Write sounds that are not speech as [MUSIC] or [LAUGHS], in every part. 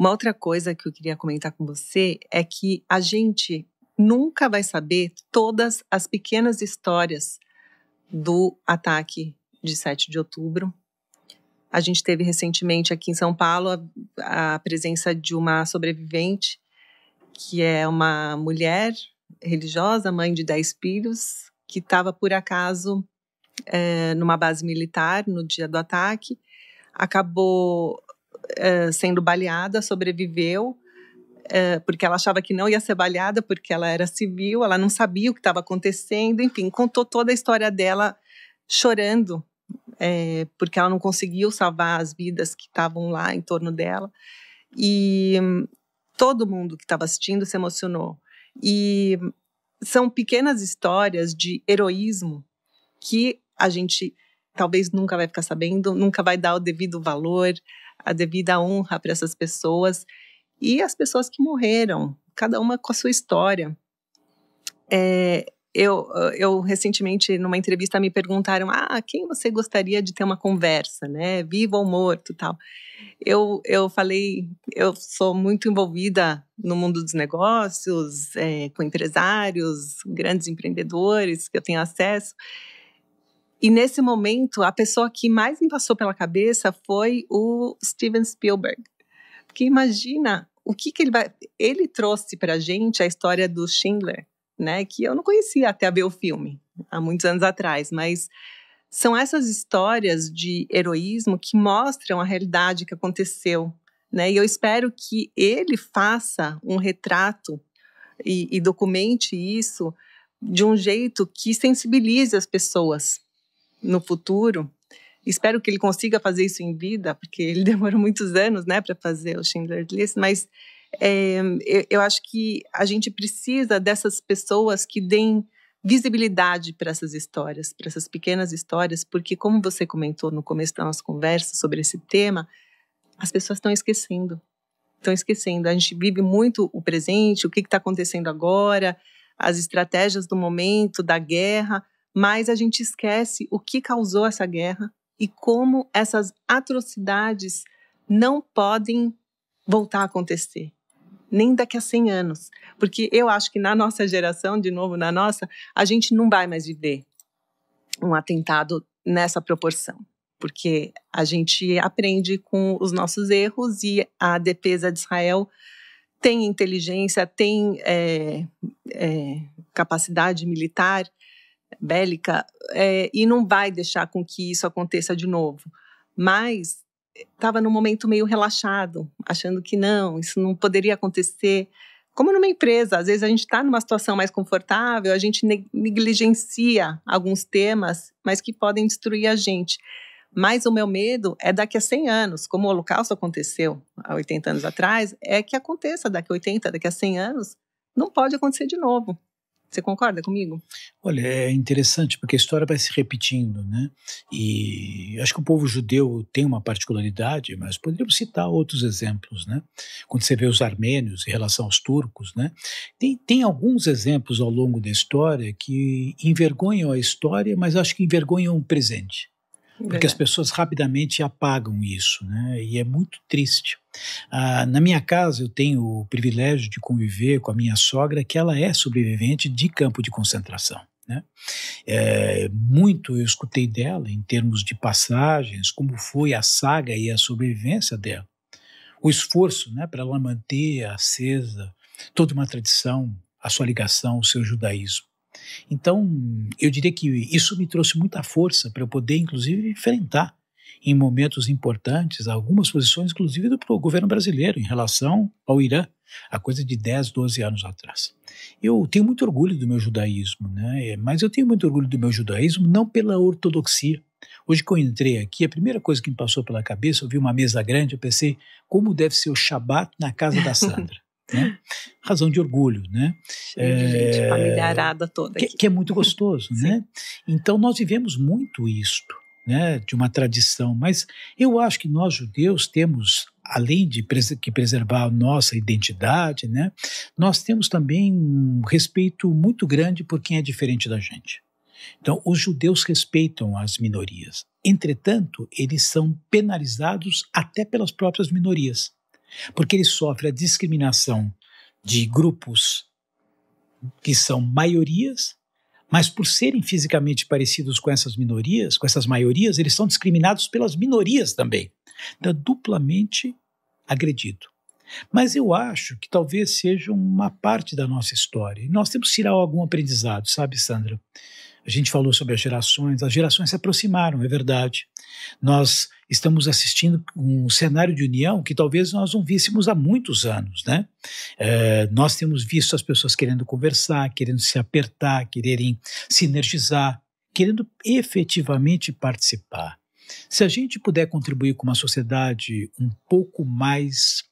Uma outra coisa que eu queria comentar com você é que a gente nunca vai saber todas as pequenas histórias do ataque de 7 de outubro. A gente teve recentemente aqui em São Paulo a, a presença de uma sobrevivente, que é uma mulher religiosa, mãe de 10 filhos, que estava por acaso é, numa base militar no dia do ataque, acabou eh, sendo baleada, sobreviveu, uh, porque ela achava que não ia ser baleada, porque ela era civil, ela não sabia o que estava acontecendo, enfim, contou toda a história dela chorando, é, porque ela não conseguiu salvar as vidas que estavam lá em torno dela. E hum, todo mundo que estava assistindo se emocionou. E hum, são pequenas histórias de heroísmo que a gente talvez nunca vai ficar sabendo, nunca vai dar o devido valor a devida honra para essas pessoas e as pessoas que morreram, cada uma com a sua história. É, eu, eu recentemente, numa entrevista, me perguntaram: ah, quem você gostaria de ter uma conversa, né? Vivo ou morto tal. Eu, eu falei: eu sou muito envolvida no mundo dos negócios, é, com empresários, grandes empreendedores que eu tenho acesso. E nesse momento, a pessoa que mais me passou pela cabeça foi o Steven Spielberg. Porque imagina o que, que ele vai. Ele trouxe para a gente a história do Schindler, né? Que eu não conhecia até ver o filme, há muitos anos atrás, mas. São essas histórias de heroísmo que mostram a realidade que aconteceu, né? E eu espero que ele faça um retrato e, e documente isso de um jeito que sensibilize as pessoas, no futuro. Espero que ele consiga fazer isso em vida, porque ele [LAUGHS] demorou muitos anos, né, para fazer o Schindler's List. Mas é, eh, eu, eu acho que a gente precisa dessas pessoas que deem visibilidade para essas histórias, para essas pequenas histórias, porque como você comentou no começo da nossa conversa sobre esse tema, as pessoas estão esquecendo, estão esquecendo. A gente vive muito o presente, o que está acontecendo agora, as estratégias do momento, da guerra, mas a gente esquece o que causou essa guerra e como essas atrocidades não podem voltar a acontecer. Nem daqui a 100 anos. Porque eu acho que na nossa geração, de novo na nossa, a gente não vai mais viver um atentado nessa proporção. Porque a gente aprende com os nossos erros e a defesa de Israel tem inteligência, tem é, é, capacidade militar bélica é, e não vai deixar com que isso aconteça de novo. Mas estava eh, num momento meio relaxado, achando que não, isso não poderia acontecer. Como numa empresa, às vezes a gente está numa situação mais confortável, a gente negligencia alguns temas, mas que podem destruir a gente. Mas o meu medo é daqui a 100 anos, como o Holocausto aconteceu há 80 anos atrás, é que aconteça daqui a 80, daqui a 100 anos, não pode acontecer de novo. Você concorda comigo? Olha, é interessante porque a história vai se repetindo, né? E acho que o povo judeu tem uma particularidade, mas poderíamos citar outros exemplos, né? Quando você vê os armênios em relação aos turcos, né? Tem, tem alguns exemplos ao longo da história que envergonham a história, mas acho que envergonham o presente. Porque as é. pessoas rapidamente apagam isso, né? E é muito triste. Ah, na minha casa, eu tenho o privilégio de conviver com a minha sogra, que ela é sobrevivente de campo de concentração. Né? É, muito eu escutei dela em termos de passagens, como foi a saga e a sobrevivência dela. O esforço né, para ela manter acesa toda uma tradição, a sua ligação, o seu judaísmo. Então, eu diria que isso me trouxe muita força para eu poder, inclusive, enfrentar em momentos importantes algumas posições, inclusive do governo brasileiro, em relação ao Irã, a coisa de 10, 12 anos atrás. Eu tenho muito orgulho do meu judaísmo, né? É, mas eu tenho muito orgulho do meu judaísmo não pela ortodoxia. Hoje que eu entrei aqui, a primeira coisa que me passou pela cabeça, eu vi uma mesa grande, eu pensei, como deve ser o Shabat na casa da Sandra? Né? Razão de orgulho, né? é, de gente familiarada toda. Que, que, é muito gostoso, né? Então nós vivemos muito isto, né? De uma tradição, mas eu acho que nós judeus temos além de que preservar a nossa identidade, né, nós temos também um respeito muito grande por quem é diferente da gente. Então, os judeus respeitam as minorias. Entretanto, eles são penalizados até pelas próprias minorias porque ele sofre a discriminação de grupos que são maiorias, mas por serem fisicamente parecidos com essas minorias, com essas maiorias, eles são discriminados pelas minorias também. Então, é duplamente agredido. Mas eu acho que talvez seja uma parte da nossa história. E nós temos que tirar algum aprendizado, sabe, Sandra? A gente falou sobre as gerações, as gerações se aproximaram, é verdade. Nós estamos assistindo um cenário de união que talvez nós não víssemos há muitos anos, né? É, nós temos visto as pessoas querendo conversar, querendo se apertar, quererem sinergizar, querendo efetivamente participar. Se a gente puder contribuir com uma sociedade um pouco mais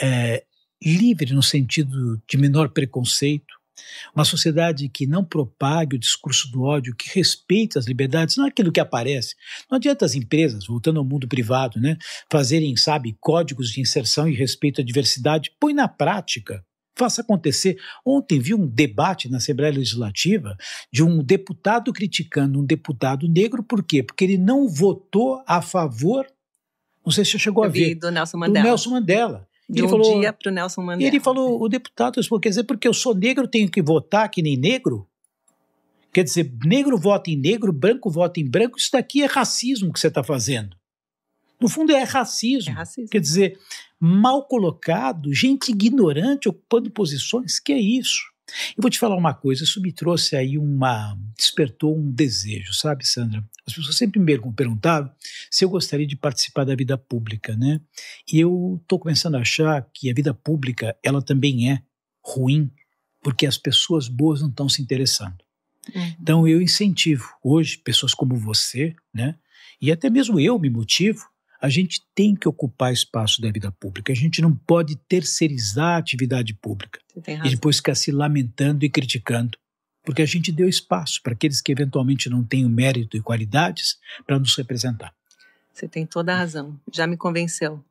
é, livre no sentido de menor preconceito, uma sociedade que não propague o discurso do ódio, que respeite as liberdades, não é aquilo que aparece. Não adianta as empresas, voltando ao mundo privado, né, fazerem, sabe, códigos de inserção e respeito à diversidade. Põe na prática. Faça acontecer. Ontem vi um debate na Assembleia Legislativa de um deputado criticando um deputado negro, por quê? Porque ele não votou a favor. Não sei se você chegou a ver. Do Nelson Mandela. Do Nelson Mandela. De ele um falou, dia para o Nelson Mandela. E ele falou, é. o deputado respondeu, quer dizer, porque eu sou negro, tenho que votar que nem negro? Quer dizer, negro vota em negro, branco vota em branco, isso daqui é racismo que você está fazendo. No fundo é racismo. é racismo. Quer dizer, mal colocado, gente ignorante ocupando posições, que é isso? Eu vou te falar uma coisa, isso me trouxe aí uma. despertou um desejo, sabe, Sandra? As pessoas sempre me perguntavam se eu gostaria de participar da vida pública, né? E eu estou começando a achar que a vida pública, ela também é ruim, porque as pessoas boas não estão se interessando. Uhum. Então eu incentivo hoje pessoas como você, né? E até mesmo eu me motivo a gente tem que ocupar espaço da vida pública, a gente não pode terceirizar a atividade pública e depois ficar se lamentando e criticando, porque a gente deu espaço para aqueles que eventualmente não têm o mérito e qualidades para nos representar. Você tem toda a razão, já me convenceu.